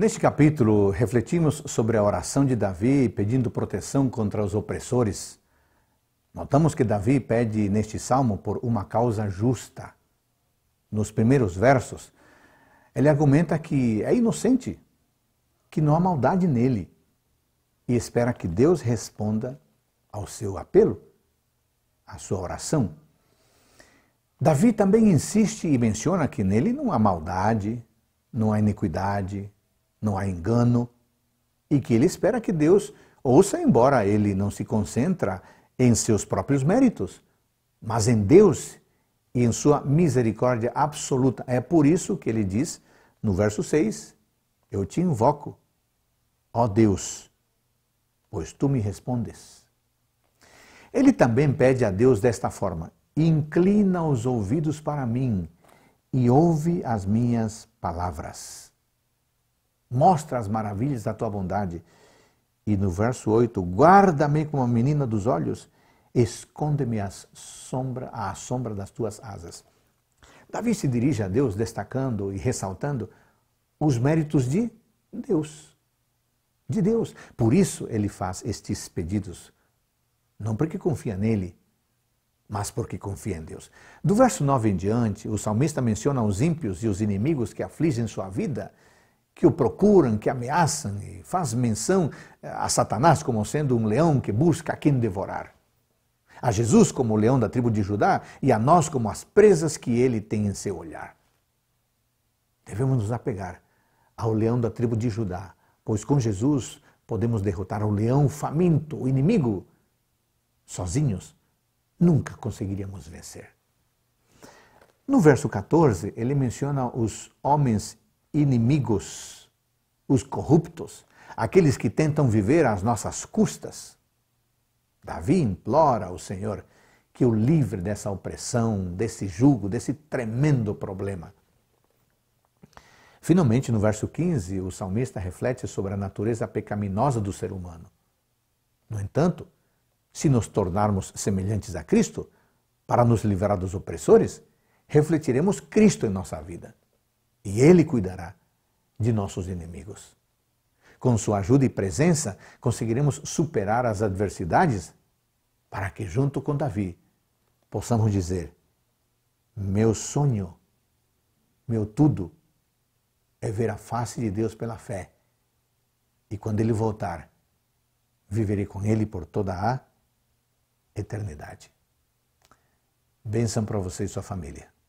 Neste capítulo, refletimos sobre a oração de Davi pedindo proteção contra os opressores. Notamos que Davi pede neste salmo por uma causa justa. Nos primeiros versos, ele argumenta que é inocente, que não há maldade nele e espera que Deus responda ao seu apelo, à sua oração. Davi também insiste e menciona que nele não há maldade, não há iniquidade, não há engano, e que ele espera que Deus ouça, embora ele não se concentra em seus próprios méritos, mas em Deus e em sua misericórdia absoluta. É por isso que ele diz no verso 6: Eu te invoco, ó Deus, pois tu me respondes. Ele também pede a Deus desta forma: Inclina os ouvidos para mim e ouve as minhas palavras mostra as maravilhas da tua bondade. E no verso 8, guarda-me como a menina dos olhos, esconde-me à sombra, à sombra das tuas asas. Davi se dirige a Deus destacando e ressaltando os méritos de Deus. De Deus. Por isso ele faz estes pedidos. Não porque confia nele, mas porque confia em Deus. Do verso 9 em diante, o salmista menciona os ímpios e os inimigos que afligem sua vida que o procuram, que ameaçam e faz menção a Satanás como sendo um leão que busca a quem devorar. A Jesus como o leão da tribo de Judá e a nós como as presas que ele tem em seu olhar. Devemos nos apegar ao leão da tribo de Judá, pois com Jesus podemos derrotar o leão faminto, o inimigo. Sozinhos nunca conseguiríamos vencer. No verso 14, ele menciona os homens inimigos, os corruptos, aqueles que tentam viver às nossas custas. Davi implora ao Senhor que o livre dessa opressão, desse jugo, desse tremendo problema. Finalmente, no verso 15, o salmista reflete sobre a natureza pecaminosa do ser humano. No entanto, se nos tornarmos semelhantes a Cristo, para nos livrar dos opressores, refletiremos Cristo em nossa vida e Ele cuidará de nossos inimigos. Com sua ajuda e presença, conseguiremos superar as adversidades para que, junto com Davi, possamos dizer: Meu sonho, meu tudo é ver a face de Deus pela fé. E quando Ele voltar, viverei com Ele por toda a eternidade. Bênção para você e sua família.